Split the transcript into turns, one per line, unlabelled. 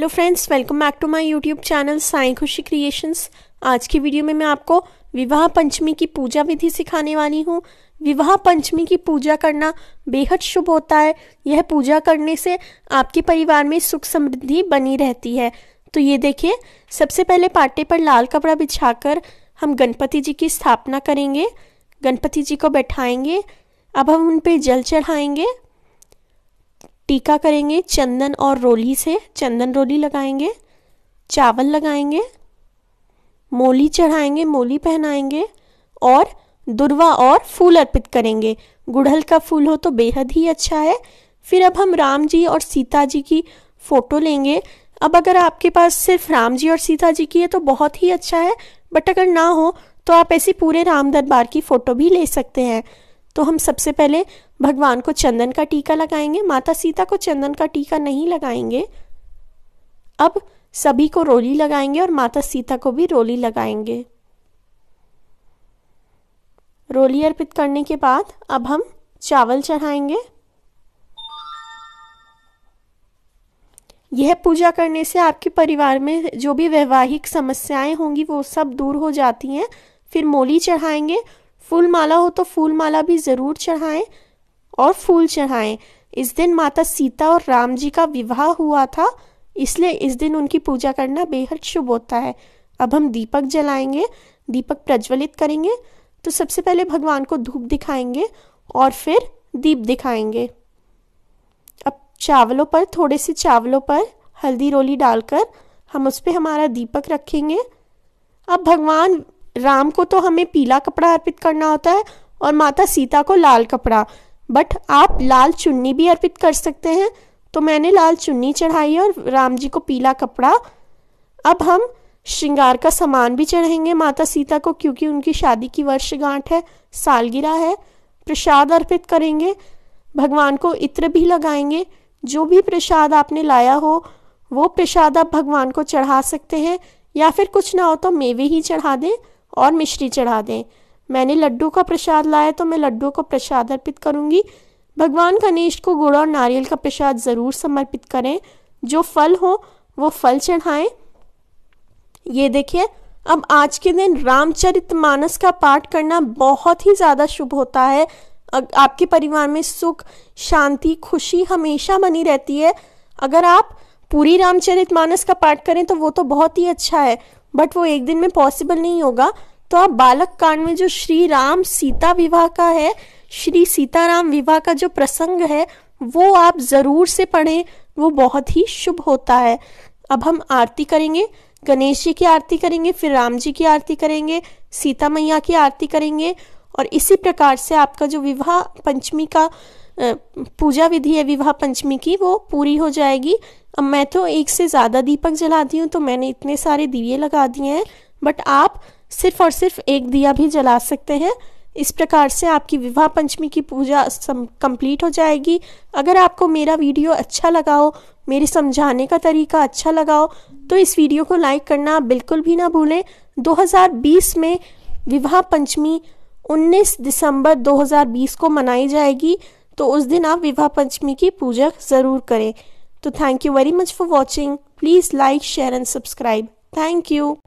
hello friends welcome back to my YouTube channel Sai Khushi creations आज की video में मैं आपको विवाह पंचमी की पूजा विधि सिखाने वाली हूँ विवाह पंचमी की पूजा करना बेहद शुभ होता है यह पूजा करने से आपके परिवार में सुख समृद्धि बनी रहती है तो ये देखिए सबसे पहले पाटे पर लाल कपड़ा कर हम गणपति जी की स्थापना करेंगे गणपति जी को बैठाएंगे अब हम उन पर जल चढ़ाएंगे टीका करेंगे चंदन और रोली से चंदन रोली लगाएंगे चावल लगाएंगे मोली चढ़ाएंगे मोली पहनाएंगे और दुर्वा और फूल अर्पित करेंगे गुड़हल का फूल हो तो बेहद ही अच्छा है फिर अब हम राम जी और सीता जी की फ़ोटो लेंगे अब अगर आपके पास सिर्फ राम जी और सीता जी की है तो बहुत ही अच्छा है बट अगर ना हो तो आप ऐसी पूरे राम दरबार की फ़ोटो भी ले सकते हैं तो हम सबसे पहले भगवान को चंदन का टीका लगाएंगे माता सीता को चंदन का टीका नहीं लगाएंगे अब सभी को रोली लगाएंगे और माता सीता को भी रोली लगाएंगे रोली अर्पित करने के बाद अब हम चावल चढ़ाएंगे यह पूजा करने से आपके परिवार में जो भी वैवाहिक समस्याएं होंगी वो सब दूर हो जाती हैं फिर मोली चढ़ाएंगे फूल माला हो तो फूल माला भी ज़रूर चढ़ाएं और फूल चढ़ाएं इस दिन माता सीता और राम जी का विवाह हुआ था इसलिए इस दिन उनकी पूजा करना बेहद शुभ होता है अब हम दीपक जलाएंगे दीपक प्रज्वलित करेंगे तो सबसे पहले भगवान को धूप दिखाएंगे और फिर दीप दिखाएंगे अब चावलों पर थोड़े से चावलों पर हल्दी रोली डालकर हम उस पर हमारा दीपक रखेंगे अब भगवान राम को तो हमें पीला कपड़ा अर्पित करना होता है और माता सीता को लाल कपड़ा बट आप लाल चुन्नी भी अर्पित कर सकते हैं तो मैंने लाल चुन्नी चढ़ाई और राम जी को पीला कपड़ा अब हम श्रृंगार का सामान भी चढ़ाएंगे माता सीता को क्योंकि उनकी शादी की वर्षगांठ है सालगिरह है प्रसाद अर्पित करेंगे भगवान को इत्र भी लगाएंगे जो भी प्रसाद आपने लाया हो वो प्रसाद आप भगवान को चढ़ा सकते हैं या फिर कुछ ना हो तो मेवे ही चढ़ा दें और मिश्री चढ़ा दें मैंने लड्डू का प्रसाद लाया तो मैं लड्डू को प्रसाद अर्पित करूंगी भगवान गणेश को गुड़ और नारियल का प्रसाद ज़रूर समर्पित करें जो फल हो वो फल चढ़ाएं ये देखिए अब आज के दिन रामचरित मानस का पाठ करना बहुत ही ज़्यादा शुभ होता है आपके परिवार में सुख शांति खुशी हमेशा बनी रहती है अगर आप पूरी रामचरित मानस का पाठ करें तो वो तो बहुत ही अच्छा है बट वो एक दिन में पॉसिबल नहीं होगा तो आप बालक कांड में जो श्री राम सीता विवाह का है श्री सीताराम विवाह का जो प्रसंग है वो आप ज़रूर से पढ़ें वो बहुत ही शुभ होता है अब हम आरती करेंगे गणेश जी की आरती करेंगे फिर राम जी की आरती करेंगे सीता मैया की आरती करेंगे और इसी प्रकार से आपका जो विवाह पंचमी का पूजा विधि है विवाह पंचमी की वो पूरी हो जाएगी अब मैं तो एक से ज़्यादा दीपक जलाती हूँ तो मैंने इतने सारे दिए लगा दिए हैं बट आप सिर्फ और सिर्फ एक दिया भी जला सकते हैं इस प्रकार से आपकी विवाह पंचमी की पूजा कंप्लीट हो जाएगी अगर आपको मेरा वीडियो अच्छा लगा हो मेरे समझाने का तरीका अच्छा लगा हो तो इस वीडियो को लाइक करना बिल्कुल भी ना भूलें 2020 में विवाह पंचमी 19 दिसंबर 2020 को मनाई जाएगी तो उस दिन आप विवाह पंचमी की पूजा ज़रूर करें तो thank you very much for watching please like share and subscribe thank you